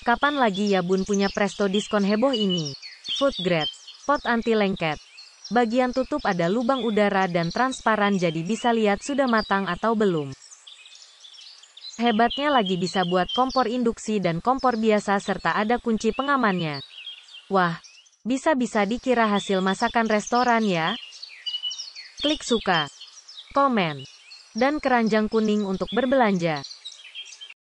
Kapan lagi ya Bun punya presto diskon heboh ini? Food grade. Pot anti lengket. Bagian tutup ada lubang udara dan transparan jadi bisa lihat sudah matang atau belum. Hebatnya lagi bisa buat kompor induksi dan kompor biasa serta ada kunci pengamannya. Wah, bisa-bisa dikira hasil masakan restoran ya. Klik suka, komen, dan keranjang kuning untuk berbelanja.